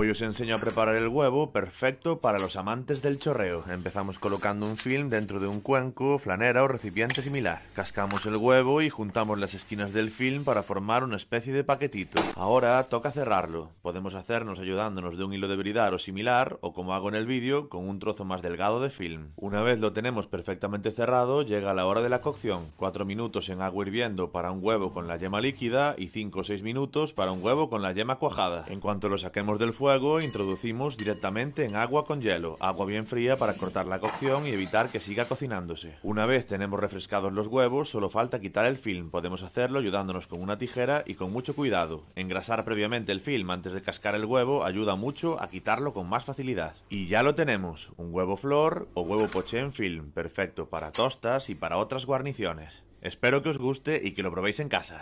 Hoy os enseño a preparar el huevo perfecto para los amantes del chorreo. Empezamos colocando un film dentro de un cuenco, flanera o recipiente similar. Cascamos el huevo y juntamos las esquinas del film para formar una especie de paquetito. Ahora toca cerrarlo. Podemos hacernos ayudándonos de un hilo de bridar o similar, o como hago en el vídeo, con un trozo más delgado de film. Una vez lo tenemos perfectamente cerrado, llega la hora de la cocción. 4 minutos en agua hirviendo para un huevo con la yema líquida y 5 o 6 minutos para un huevo con la yema cuajada. En cuanto lo saquemos del fuego, Luego introducimos directamente en agua con hielo, agua bien fría para cortar la cocción y evitar que siga cocinándose. Una vez tenemos refrescados los huevos, solo falta quitar el film. Podemos hacerlo ayudándonos con una tijera y con mucho cuidado. Engrasar previamente el film antes de cascar el huevo ayuda mucho a quitarlo con más facilidad. Y ya lo tenemos, un huevo flor o huevo poché en film, perfecto para tostas y para otras guarniciones. Espero que os guste y que lo probéis en casa.